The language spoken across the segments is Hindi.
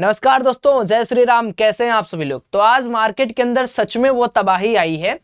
नमस्कार दोस्तों जय श्री राम कैसे हैं आप सभी लोग तो आज मार्केट के अंदर सच में वो तबाही आई है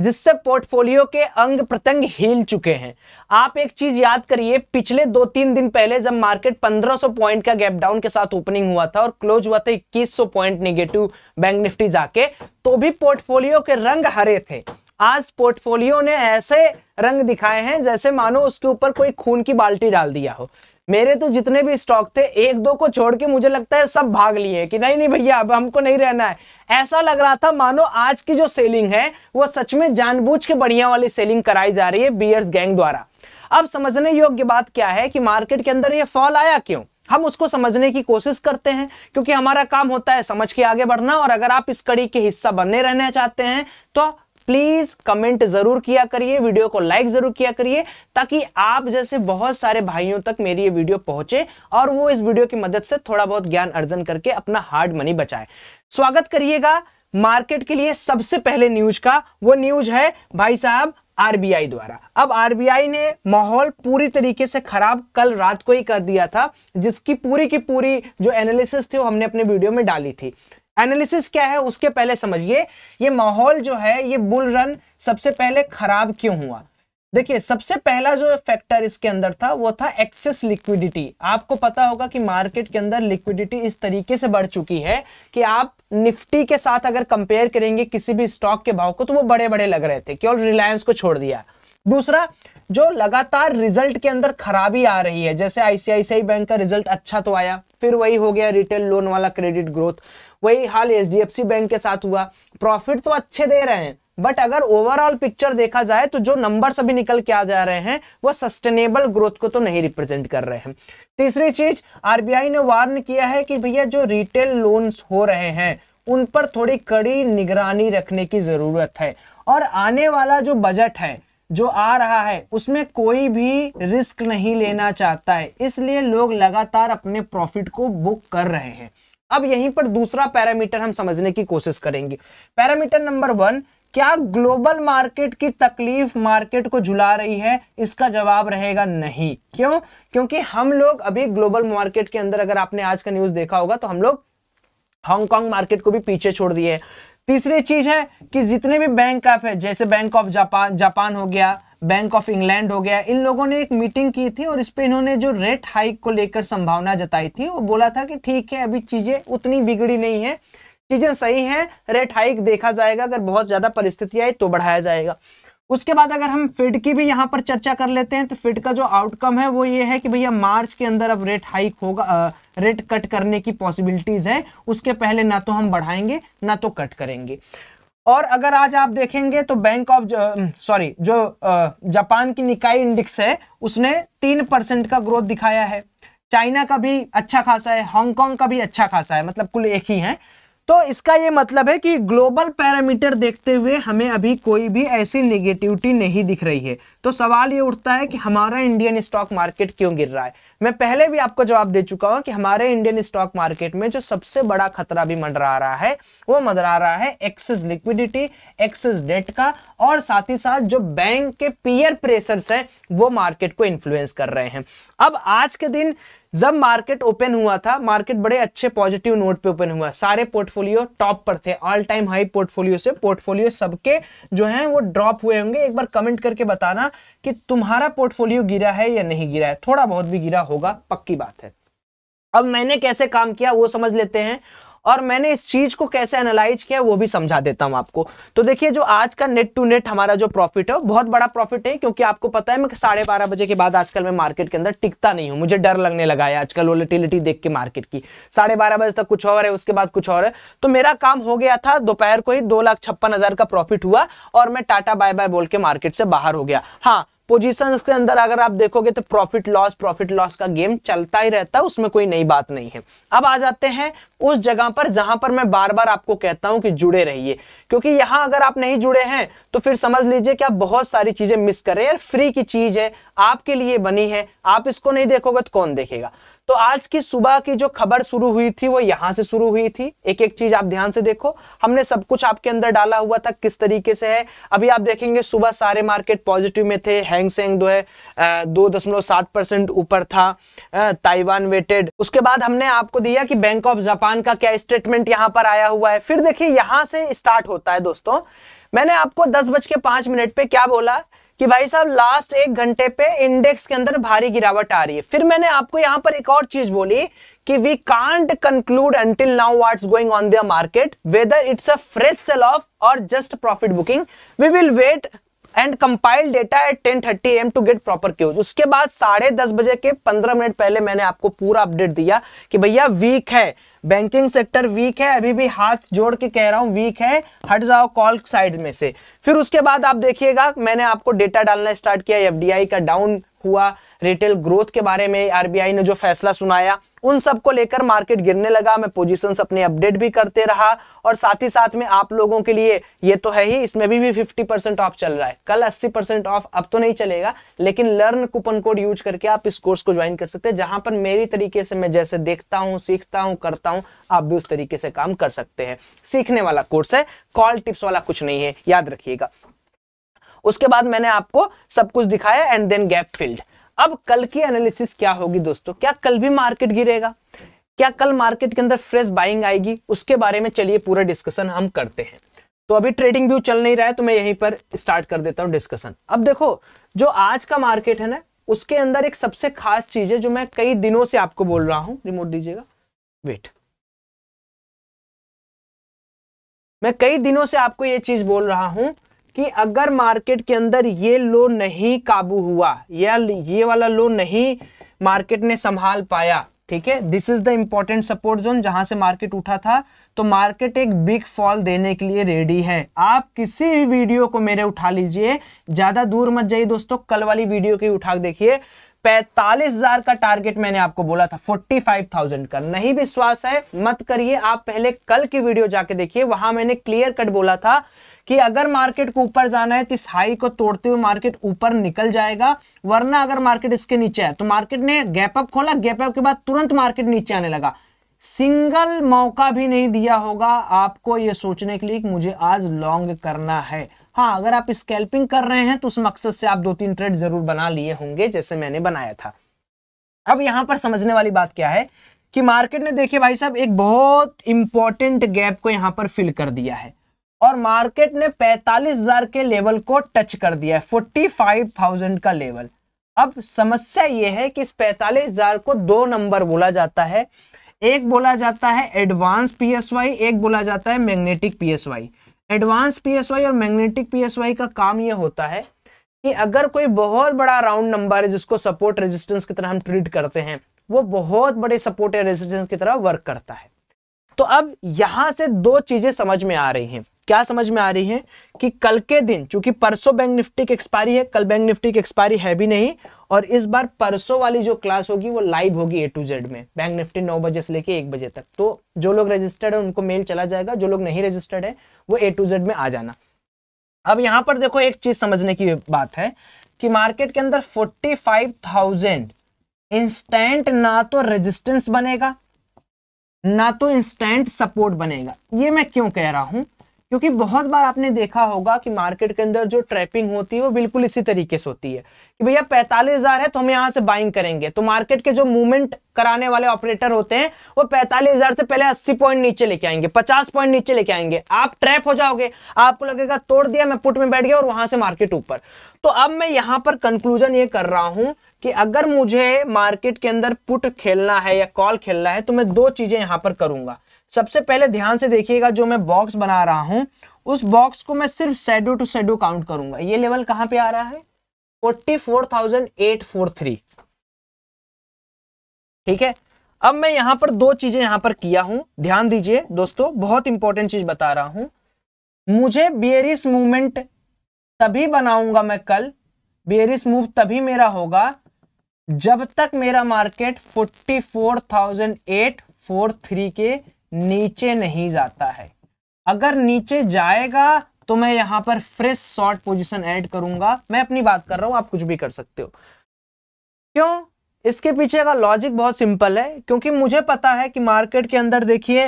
जिससे पोर्टफोलियो के अंग प्रत्यंग हिल चुके हैं आप एक चीज याद करिए पिछले दो तीन दिन पहले जब मार्केट 1500 पॉइंट का गैप डाउन के साथ ओपनिंग हुआ था और क्लोज हुआ था 2100 पॉइंट नेगेटिव बैंक निफ्टी जाके तो भी पोर्टफोलियो के रंग हरे थे आज पोर्टफोलियो ने ऐसे रंग दिखाए हैं जैसे मानो उसके ऊपर कोई खून की बाल्टी डाल दिया हो मेरे तो जितने भी स्टॉक थे एक दो को छोड़ के मुझे लगता है सब भाग लिए कि नहीं नहीं भैया अब हमको नहीं रहना है ऐसा लग रहा था मानो आज की जो सेलिंग है वो सच में जानबूझ के बढ़िया वाली सेलिंग कराई जा रही है बियर्स गैंग द्वारा अब समझने योग्य बात क्या है कि मार्केट के अंदर ये फॉल आया क्यों हम उसको समझने की कोशिश करते हैं क्योंकि हमारा काम होता है समझ के आगे बढ़ना और अगर आप इस कड़ी के हिस्सा बनने रहना चाहते हैं तो प्लीज कमेंट जरूर किया करिए वीडियो को लाइक जरूर किया करिए ताकि आप जैसे बहुत सारे भाइयों तक मेरी ये वीडियो पहुंचे और वो इस वीडियो की मदद से थोड़ा बहुत ज्ञान अर्जन करके अपना हार्ड मनी बचाए स्वागत करिएगा मार्केट के लिए सबसे पहले न्यूज का वो न्यूज है भाई साहब आरबीआई द्वारा अब आरबीआई ने माहौल पूरी तरीके से खराब कल रात को ही कर दिया था जिसकी पूरी की पूरी जो एनालिसिस थी वो हमने अपने वीडियो में डाली थी एनालिसिस क्या है उसके पहले समझिए ये माहौल जो है ये बुल रन सबसे पहले खराब क्यों हुआ देखिए सबसे पहला जो फैक्टर इसके अंदर था वो था एक्सेस लिक्विडिटी आपको पता होगा कि मार्केट के अंदर लिक्विडिटी इस तरीके से बढ़ चुकी है कि आप निफ्टी के साथ अगर कंपेयर करेंगे किसी भी स्टॉक के भाव को तो वो बड़े बड़े लग रहे थे केवल रिलायंस को छोड़ दिया दूसरा जो लगातार रिजल्ट के अंदर खराबी आ रही है जैसे आईसीआईसीआई बैंक का रिजल्ट अच्छा तो आया फिर वही हो गया रिटेल लोन वाला क्रेडिट ग्रोथ वही हाल एच बैंक के साथ हुआ प्रॉफिट तो अच्छे दे रहे हैं बट अगर ओवरऑल पिक्चर देखा जाए तो जो नंबर अभी निकल के आ जा रहे हैं वो सस्टेनेबल ग्रोथ को तो नहीं रिप्रेजेंट कर रहे हैं तीसरी चीज आरबीआई ने वार्न किया है कि भैया जो रिटेल लोन्स हो रहे हैं उन पर थोड़ी कड़ी निगरानी रखने की जरूरत है और आने वाला जो बजट है जो आ रहा है उसमें कोई भी रिस्क नहीं लेना चाहता है इसलिए लोग लगातार अपने प्रॉफिट को बुक कर रहे हैं अब यहीं पर दूसरा पैरामीटर हम समझने की कोशिश करेंगे पैरामीटर नंबर वन क्या ग्लोबल मार्केट की तकलीफ मार्केट को झुला रही है इसका जवाब रहेगा नहीं क्यों क्योंकि हम लोग अभी ग्लोबल मार्केट के अंदर अगर आपने आज का न्यूज देखा होगा तो हम लोग हांगकांग मार्केट को भी पीछे छोड़ दिए तीसरी चीज है कि जितने भी बैंक आप है जैसे बैंक ऑफ जापान जापान हो गया बैंक ऑफ इंग्लैंड हो गया इन लोगों ने एक मीटिंग की थी और इस पर इन्होंने जो रेट हाइक को लेकर संभावना जताई थी वो बोला था कि ठीक है अभी चीजें उतनी बिगड़ी नहीं है चीजें सही हैं रेट हाइक देखा जाएगा अगर बहुत ज्यादा परिस्थिति आई तो बढ़ाया जाएगा उसके बाद अगर हम फिड की भी यहाँ पर चर्चा कर लेते हैं तो फिड का जो आउटकम है वो ये है कि भैया मार्च के अंदर अब रेट हाइक होगा रेट कट करने की पॉसिबिलिटीज है उसके पहले ना तो हम बढ़ाएंगे ना तो कट करेंगे और अगर आज आप देखेंगे तो बैंक ऑफ सॉरी जो जापान की निकाई इंडेक्स है उसने तीन परसेंट का ग्रोथ दिखाया है चाइना का भी अच्छा खासा है हांगकांग का भी अच्छा खासा है मतलब कुल एक ही है तो इसका ये मतलब है कि ग्लोबल पैरामीटर देखते हुए हमें अभी कोई भी ऐसी नेगेटिविटी नहीं दिख रही है तो सवाल ये उठता है कि हमारा इंडियन स्टॉक मार्केट क्यों गिर रहा है मैं पहले भी आपको जवाब दे चुका हूं कि हमारे इंडियन स्टॉक मार्केट में जो सबसे बड़ा खतरा भी मंडरा रहा है वो मंडरा रहा है एक्सेस लिक्विडिटी एक्सेस डेट का और साथ ही साथ जो बैंक के पीयर प्रेशर्स हैं वो मार्केट को इन्फ्लुएंस कर रहे हैं अब आज के दिन जब मार्केट ओपन हुआ था मार्केट बड़े अच्छे पॉजिटिव नोट पे ओपन हुआ सारे पोर्टफोलियो टॉप पर थे ऑल टाइम हाई पोर्टफोलियो से पोर्टफोलियो सबके जो हैं वो ड्रॉप हुए होंगे एक बार कमेंट करके बताना कि तुम्हारा पोर्टफोलियो गिरा है या नहीं गिरा है थोड़ा बहुत भी गिरा होगा पक्की बात है अब मैंने कैसे काम किया वो समझ लेते हैं और मैंने इस चीज को कैसे एनालाइज किया वो भी समझा देता हूं आपको तो देखिए जो आज का नेट टू नेट हमारा जो प्रॉफिट है बहुत बड़ा प्रॉफिट है क्योंकि आपको पता है मैं साढ़े बारह बजे के बाद आजकल मैं मार्केट के अंदर टिकता नहीं हूं मुझे डर लगने लगा है आजकल वोलेटिलिटी देख के मार्केट की साढ़े बारह बजे तक कुछ और है उसके बाद कुछ और है तो मेरा काम हो गया था दोपहर को ही दो लाख छप्पन हजार का प्रॉफिट हुआ और मैं टाटा बाय बाय बोल के मार्केट से बाहर हो गया हाँ पोजीशंस के अंदर अगर आप देखोगे तो प्रॉफिट लॉस प्रॉफिट लॉस का गेम चलता ही रहता है उसमें कोई नई बात नहीं है अब आ जाते हैं उस जगह पर जहां पर मैं बार बार आपको कहता हूं कि जुड़े रहिए क्योंकि यहां अगर आप नहीं जुड़े हैं तो फिर समझ लीजिए कि आप बहुत सारी चीजें मिस कर रहे हैं यार फ्री की चीज है आपके लिए बनी है आप इसको नहीं देखोगे तो कौन देखेगा तो आज की सुबह की जो खबर शुरू हुई थी वो यहां से शुरू हुई थी एक एक चीज आप ध्यान से देखो हमने सब कुछ आपके अंदर डाला हुआ था किस तरीके से है अभी आप देखेंगे सुबह सारे मार्केट पॉजिटिव में थे हैंग सेंग है दो दशमलव सात परसेंट ऊपर था ताइवान वेटेड उसके बाद हमने आपको दिया कि बैंक ऑफ जापान का क्या स्टेटमेंट यहां पर आया हुआ है फिर देखिए यहां से स्टार्ट होता है दोस्तों मैंने आपको दस बज के पांच मिनट पे क्या बोला कि भाई साहब लास्ट एक घंटे पे इंडेक्स के अंदर भारी गिरावट आ रही है फिर मैंने आपको यहां पर एक और चीज बोली कि we can't conclude until now what's going on the market whether it's a fresh sell off और just profit booking we will wait and compile data at ten thirty AM to get proper cues उसके बाद साढ़े दस बजे के पंद्रह मिनट पहले मैंने आपको पूरा अपडेट दिया कि भैया वीक है बैंकिंग सेक्टर वीक है अभी भी हाथ जोड़ के कह रहा हूं वीक है हट जाओ कॉल साइड में से फिर उसके बाद आप देखिएगा मैंने आपको डेटा डालना स्टार्ट किया एफ का डाउन हुआ रिटेल ग्रोथ के बारे में आरबीआई ने जो फैसला सुनाया उन सब को लेकर मार्केट गिरने लगा मैं पोजीशंस अपने अपडेट भी करते रहा और साथ ही साथ में आप लोगों के लिए ये तो है ही इसमें भी भी 50 परसेंट ऑफ चल रहा है कल 80 परसेंट ऑफ अब तो नहीं चलेगा लेकिन लर्न कूपन कोड यूज करके आप इस कोर्स को ज्वाइन कर सकते हैं जहां पर मेरी तरीके से मैं जैसे देखता हूँ सीखता हूँ करता हूँ आप भी उस तरीके से काम कर सकते हैं सीखने वाला कोर्स है कॉल टिप्स वाला कुछ नहीं है याद रखिएगा उसके बाद मैंने आपको सब कुछ दिखाया एंड देन गैप फिल्ड अब कल की एनालिसिस क्या होगी दोस्तों क्या कल भी मार्केट गिरेगा क्या कल मार्केट के अंदर फ्रेश बाइंग आएगी उसके बारे में चलिए पूरा डिस्कशन हम करते हैं तो अभी ट्रेडिंग व्यू चल नहीं रहा है तो मैं यहीं पर स्टार्ट कर देता हूं डिस्कशन अब देखो जो आज का मार्केट है ना उसके अंदर एक सबसे खास चीज है जो मैं कई दिनों से आपको बोल रहा हूं रिमोट दीजिएगा वेट मैं कई दिनों से आपको यह चीज बोल रहा हूं कि अगर मार्केट के अंदर ये लो नहीं काबू हुआ या ये वाला लो नहीं मार्केट ने संभाल पाया ठीक है this is the important support zone जहां से मार्केट उठा था तो मार्केट एक बिग फॉल देने के लिए रेडी है आप किसी भी वीडियो को मेरे उठा लीजिए ज्यादा दूर मत जाइए दोस्तों कल वाली वीडियो की उठा देखिए पैंतालीस हजार का टारगेट मैंने आपको बोला था फोर्टी फाइव थाउजेंड का नहीं विश्वास है मत करिए आप पहले कल की वीडियो जाके देखिए वहां मैंने क्लियर कट बोला था कि अगर मार्केट को ऊपर जाना है तो इस हाई को तोड़ते हुए मार्केट ऊपर निकल जाएगा वरना अगर मार्केट इसके नीचे है तो मार्केट ने गैप अप खोला गैप अप के बाद तुरंत मार्केट नीचे आने लगा सिंगल मौका भी नहीं दिया होगा आपको यह सोचने के लिए कि मुझे आज लॉन्ग करना है हाँ अगर आप स्कैल्पिंग कर रहे हैं तो उस मकसद से आप दो तीन ट्रेड जरूर बना लिए होंगे जैसे मैंने बनाया था अब यहां पर समझने वाली बात क्या है कि मार्केट ने देखिए भाई साहब एक बहुत इंपॉर्टेंट गैप को यहां पर फिल कर दिया है और मार्केट ने 45,000 के लेवल को टच कर दिया है 45,000 का लेवल अब समस्या यह है कि इस 45,000 को दो नंबर बोला जाता है एक बोला जाता है एडवांस पीएसवाई एक बोला जाता है मैग्नेटिक पीएसवाई एडवांस पीएसवाई और मैग्नेटिक पीएसवाई का काम यह होता है कि अगर कोई बहुत बड़ा राउंड नंबर है जिसको सपोर्ट रेजिस्टेंस की तरह हम ट्रीट करते हैं वो बहुत बड़े सपोर्ट या रेजिस्टेंस की तरह वर्क करता है तो अब यहां से दो चीजें समझ में आ रही हैं क्या समझ में आ रही है कि कल के दिन चूंकि परसों बैंक निफ्टी की एक्सपायरी है कल बैंक निफ्टी की एक्सपायरी है भी नहीं और इस बार परसों वाली जो क्लास होगी वो लाइव होगी ए टू जेड में बैंक निफ्टी नौ बजे से लेके एक बजे तक तो जो लोग रजिस्टर्ड है उनको मेल चला जाएगा जो लोग नहीं रजिस्टर्ड है वो ए टू जेड में आ जाना अब यहां पर देखो एक चीज समझने की बात है कि मार्केट के अंदर फोर्टी फाइव थाउजेंड इंस्टेंट ना तो रेजिस्टेंस बनेगा ना तो इंस्टेंट सपोर्ट बनेगा ये मैं क्यों कह रहा हूं क्योंकि बहुत बार आपने देखा होगा कि मार्केट के अंदर जो ट्रैपिंग होती है वो बिल्कुल इसी तरीके से होती है कि भैया पैंतालीस हजार है तो हम यहाँ से बाइंग करेंगे तो मार्केट के जो मूवमेंट कराने वाले ऑपरेटर होते हैं वो पैंतालीस हजार से पहले अस्सी पॉइंट नीचे लेके आएंगे पचास पॉइंट नीचे लेके आएंगे आप ट्रैप हो जाओगे आपको लगेगा तोड़ दिया मैं पुट में बैठ गया और वहां से मार्केट ऊपर तो अब मैं यहां पर कंक्लूजन ये कर रहा हूं कि अगर मुझे मार्केट के अंदर पुट खेलना है या कॉल खेलना है तो मैं दो चीजें यहां पर करूंगा सबसे पहले ध्यान से देखिएगा जो मैं बॉक्स बना रहा हूं उस बॉक्स को मैं सिर्फ सेडो टू सेडो काउंट करूंगा ये लेवल कहां पे आ रहा है forty four thousand eight four three ठीक है अब मैं यहां पर दो चीजें यहां पर किया हूं ध्यान दीजिए दोस्तों बहुत इंपॉर्टेंट चीज बता रहा हूं मुझे बेरिस मूवमेंट तभी बनाऊंगा मैं कल बेरिस मूव तभी मेरा होगा जब तक मेरा market forty four thousand eight four three के नीचे नहीं जाता है अगर नीचे जाएगा तो मैं यहां पर फ्रेश शॉर्ट पोजीशन ऐड करूंगा मैं अपनी बात कर रहा हूं आप कुछ भी कर सकते हो क्यों इसके पीछे का लॉजिक बहुत सिंपल है क्योंकि मुझे पता है कि मार्केट के अंदर देखिए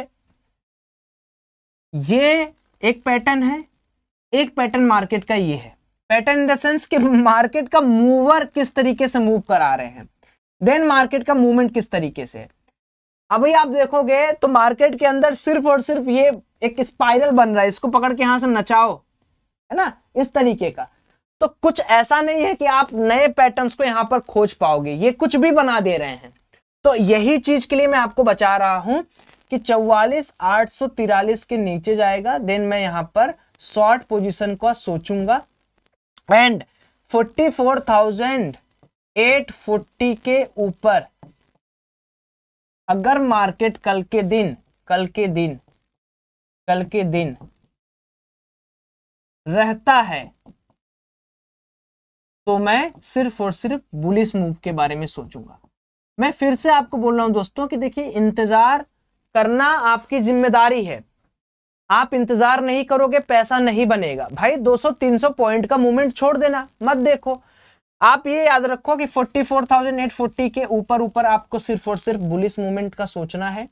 ये एक पैटर्न है एक पैटर्न मार्केट का ये है पैटर्न इन द सेंस कि मार्केट का मूवर किस तरीके से मूव करा रहे हैं देन मार्केट का मूवमेंट किस तरीके से है अभी आप देखोगे तो मार्केट के अंदर सिर्फ और सिर्फ ये एक स्पाइरल बन रहा है इसको पकड़ के यहां से नचाओ है ना इस तरीके का तो कुछ ऐसा नहीं है कि आप नए पैटर्न्स को यहां पर खोज पाओगे ये कुछ भी बना दे रहे हैं तो यही चीज के लिए मैं आपको बचा रहा हूं कि चौवालीस आठ सौ तिरालीस के नीचे जाएगा देन मैं यहां पर शॉर्ट पोजीशन को सोचूंगा and forty four thousand eight forty के ऊपर अगर मार्केट कल के दिन कल के दिन कल के दिन रहता है तो मैं सिर्फ और सिर्फ बुलिस मूव के बारे में सोचूंगा मैं फिर से आपको बोल रहा हूं दोस्तों कि देखिए इंतजार करना आपकी जिम्मेदारी है आप इंतजार नहीं करोगे पैसा नहीं बनेगा भाई 200-300 पॉइंट का मूवमेंट छोड़ देना मत देखो आप ये याद रखो कि 44,840 के ऊपर ऊपर आपको सिर्फ और सिर्फ बुलिस मूवमेंट का सोचना है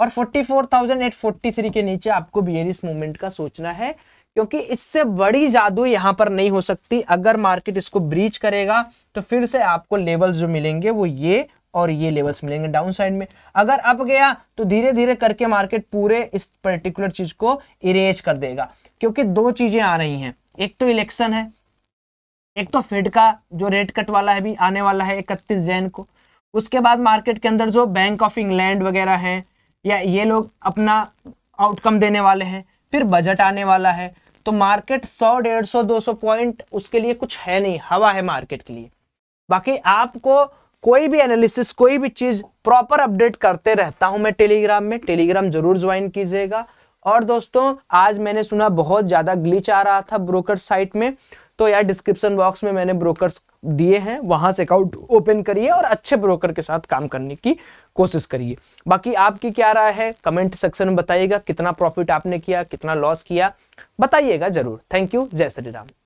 और 44,843 के नीचे आपको बियरिस मूवमेंट का सोचना है क्योंकि इससे बड़ी जादू यहां पर नहीं हो सकती अगर मार्केट इसको ब्रीच करेगा तो फिर से आपको लेवल्स जो मिलेंगे वो ये और ये लेवल्स मिलेंगे डाउन साइड में अगर अप गया तो धीरे धीरे करके मार्केट पूरे इस पर्टिकुलर चीज को इरेज कर देगा क्योंकि दो चीजें आ रही हैं एक तो इलेक्शन है एक तो फेड का जो रेट कट वाला है भी आने वाला है इकतीस जैन को उसके बाद मार्केट के अंदर जो बैंक ऑफ इंग्लैंड वगैरह हैं या ये लोग अपना आउटकम देने वाले हैं फिर बजट आने वाला है तो मार्केट 100 दो सौ पॉइंट उसके लिए कुछ है नहीं हवा है मार्केट के लिए बाकी आपको कोई भी एनालिसिस कोई भी चीज़ प्रॉपर अपडेट करते रहता हूं मैं टेलीग्राम में टेलीग्राम जरूर ज्वाइन कीजिएगा और दोस्तों आज मैंने सुना बहुत ज़्यादा ग्लिच आ रहा था ब्रोकर साइट में तो यार डिस्क्रिप्शन बॉक्स में मैंने ब्रोकर्स दिए हैं वहां से अकाउंट ओपन करिए और अच्छे ब्रोकर के साथ काम करने की कोशिश करिए बाकी आपकी क्या राय है कमेंट सेक्शन में बताइएगा कितना प्रॉफिट आपने किया कितना लॉस किया बताइएगा जरूर थैंक यू जय श्री राम